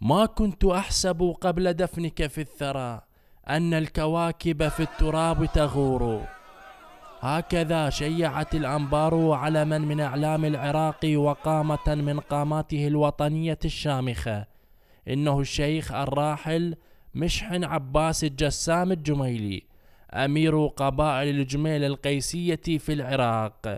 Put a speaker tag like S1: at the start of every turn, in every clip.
S1: ما كنت احسب قبل دفنك في الثرى ان الكواكب في التراب تغور هكذا شيعت الانبار علما من اعلام العراق وقامه من قاماته الوطنيه الشامخه انه الشيخ الراحل مشحن عباس الجسام الجميلي امير قبائل الجميل القيسيه في العراق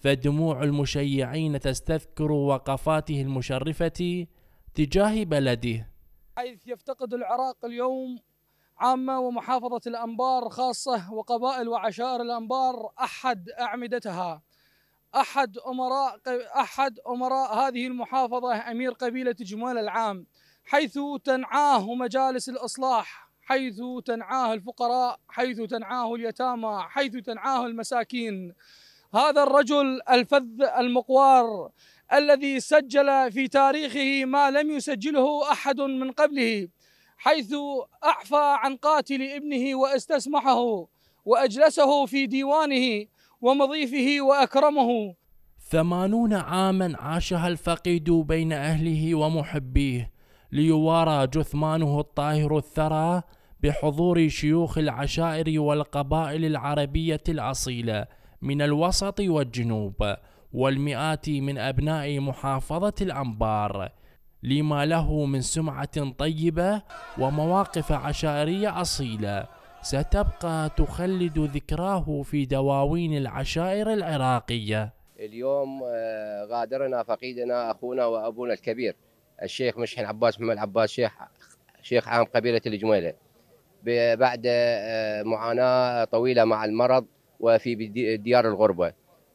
S1: فدموع المشيعين تستذكر وقفاته المشرفه تجاه بلده
S2: حيث يفتقد العراق اليوم عامة ومحافظة الأنبار خاصة وقبائل وعشائر الأنبار أحد أعمدتها أحد أمراء أحد أمراء هذه المحافظة أمير قبيلة جمال العام حيث تنعاه مجالس الإصلاح حيث تنعاه الفقراء حيث تنعاه اليتامى حيث تنعاه المساكين هذا الرجل الفذ المقوار الذي سجل في تاريخه ما لم يسجله احد من قبله حيث اعفى عن قاتل ابنه واستسمحه واجلسه في ديوانه ومضيفه واكرمه
S1: ثمانون عاما عاشها الفقيد بين اهله ومحبيه ليوارى جثمانه الطاهر الثرى بحضور شيوخ العشائر والقبائل العربيه الاصيله من الوسط والجنوب والمئات من أبناء محافظة الأنبار لما له من سمعة طيبة ومواقف عشائرية أصيلة ستبقى تخلد ذكراه في دواوين العشائر
S3: العراقية اليوم آه، غادرنا فقيدنا أخونا وأبونا الكبير الشيخ مشحن عباس محمد عباس شيخ شيخ عام قبيلة الجميلة بعد آه، معاناة طويلة مع المرض وفي ديار الغربة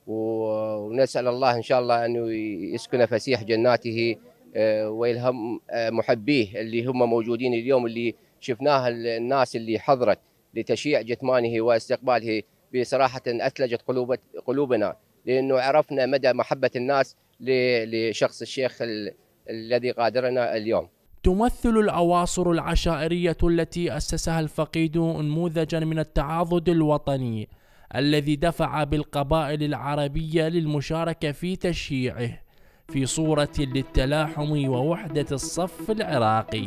S3: ونسال الله ان شاء الله انه يسكن فسيح جناته آه، ويلهم آه، محبيه اللي هم موجودين اليوم اللي شفناها الناس اللي حضرت لتشييع جثمانه واستقباله بصراحه اثلجت قلوب قلوبنا لانه عرفنا مدى محبه الناس لشخص الشيخ الذي غادرنا اليوم
S1: تمثل الأواصر العشائرية التي أسسها الفقيد نموذجا من التعاضد الوطني الذي دفع بالقبائل العربية للمشاركة في تشييعه في صورة للتلاحم ووحدة الصف العراقي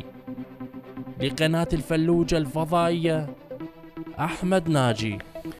S1: لقناة الفلوجة الفضائية أحمد ناجي